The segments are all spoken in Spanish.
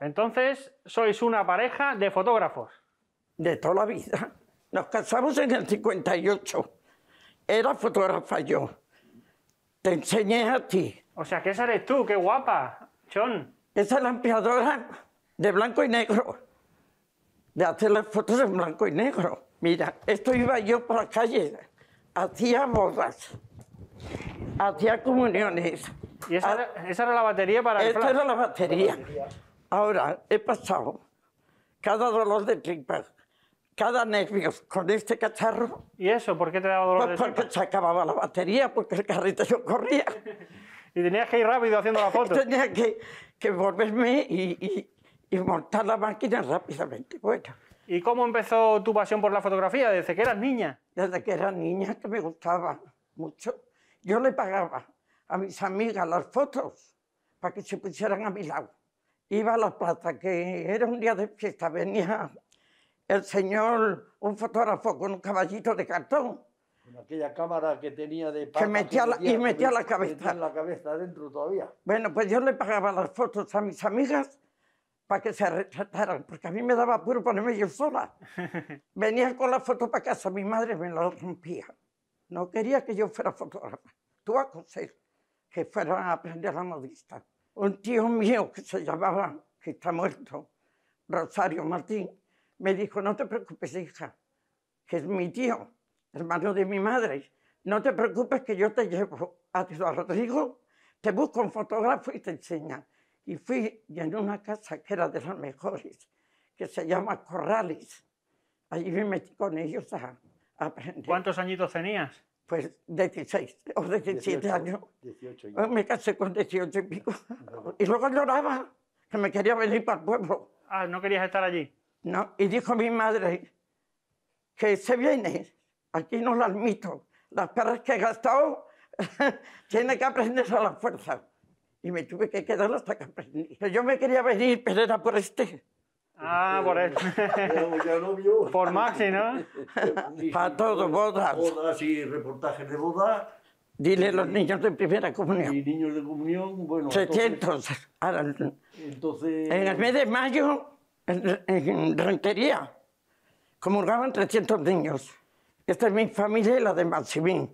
Entonces, sois una pareja de fotógrafos. De toda la vida. Nos casamos en el 58. Era fotógrafa yo. Te enseñé a ti. O sea, ¿qué esa eres tú, qué guapa, John. Esa es la ampliadora de blanco y negro. De hacer las fotos en blanco y negro. Mira, esto iba yo por la calle. Hacía bodas. Hacía comuniones. ¿Y esa, ah. esa era la batería para el Esta era La batería. Ahora he pasado cada dolor de tripas, cada nervio con este cacharro. ¿Y eso? ¿Por qué te daba dolor pues de Porque se acababa la batería, porque el carrito yo corría. y tenías que ir rápido haciendo la foto. Tenía que, que volverme y, y, montar la máquina rápidamente. ¿Y cómo empezó tu pasión por la fotografía? ¿Desde que eras niña? Desde que era niña, que me gustaba mucho. Yo le pagaba a mis amigas las fotos para que se pusieran a mi lado iba a La Plata, que era un día de fiesta, venía el señor, un fotógrafo con un caballito de cartón. Con aquella cámara que tenía de... Pata, y metía la cabeza. Metía la cabeza dentro todavía. Bueno, pues yo le pagaba las fotos a mis amigas para que se retrataran, porque a mí me daba puro ponerme yo sola. venía con la foto para casa, mi madre me la rompía. No quería que yo fuera fotógrafa. Tú a que fueran a aprender a modista un tío mío que se llamaba, que está muerto, Rosario Martín, me dijo, no te preocupes, hija, que es mi tío, hermano de mi madre, no te preocupes que yo te llevo a Rodrigo, te busco un fotógrafo y te enseña. Y fui y en una casa que era de las mejores, que se llama Corrales. Allí me metí con ellos a aprender. ¿Cuántos añitos tenías? pues 16 o 17 años. Me casé con 18 y pico. Y luego lloraba que me quería venir para el pueblo. Ah, ¿no querías estar allí? No, y dijo mi madre que se viene, aquí no la admito, las perras que he gastado tiene que aprender a la fuerza. Y me tuve que quedar hasta que aprendí. Yo me quería venir, pero era por este Ah, por eso. Por Maxi, ¿no? Para todo, bodas. Bodas y reportajes de bodas. Dile los niños de primera comunión. Y niños de comunión, bueno. 700. en el mes de mayo, en, en Rentería, comulgaban 300 niños. Esta es mi familia y la de Maximín,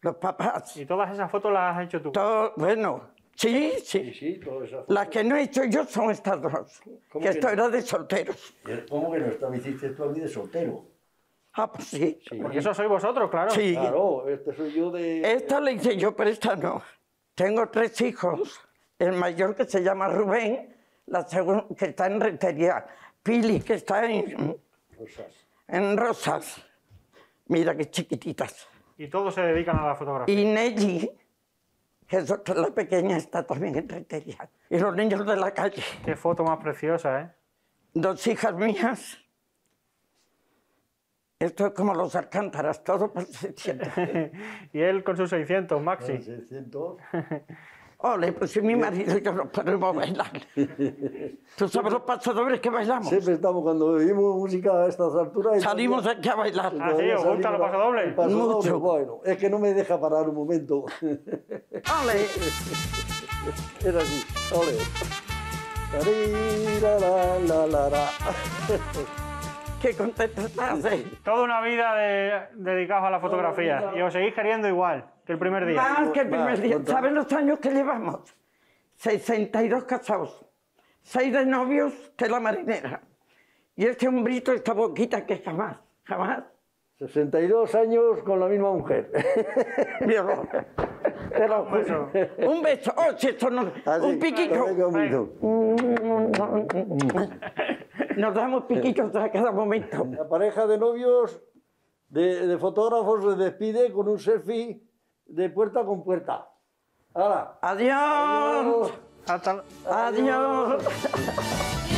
los papás. ¿Y todas esas fotos las has hecho tú? Todo, bueno, Sí, sí. Las que no he hecho yo son estas dos. Que, esto era de solteros. ¿Cómo que no me hiciste tú a mí de soltero? Ah, pues sí. Porque eso sois vosotros, claro. Sí. Claro, este soy yo de... Esta la hice yo, pero esta no. Tengo tres hijos. El mayor que se llama Rubén, la segunda que está en retería, Pili que está en... Rosas. En Rosas. Mira qué chiquititas. Y todos se dedican a la fotografía. Y Nelly Jesús, la pequeña está también entretenida. Y los niños de la calle. Qué foto más preciosa, ¿eh? Dos hijas mías. Esto es como los alcántaras, todo por 600. y él con sus 600, Maxi. Con 600. Ole, pues si mi marido y yo nos ponemos a bailar. ¿Tú sabes los pasadores que bailamos? Siempre estamos cuando oímos música a estas alturas. Salimos aquí a bailar. ¿Así, ah, sí? ¿Os los pasodobles? Mucho. bueno, es que no me deja parar un momento. ¡Ole! Era así, ole. La, la, la, Qué contento estás, eh. Toda una vida de, dedicada a la fotografía y os seguís queriendo igual que el primer día. Más que el primer día. ¿Saben los años que llevamos? 62 casados, 6 de novios que la marinera. Y este hombrito, esta boquita que jamás, jamás. 62 años con la misma mujer. Un beso. Oh, ah, un piquito. Nos damos piquitos a cada momento. La pareja de novios, de, fotógrafos, se despide con un selfie de puerta con puerta. Ahora. Adiós. Hasta... Adiós. Adiós.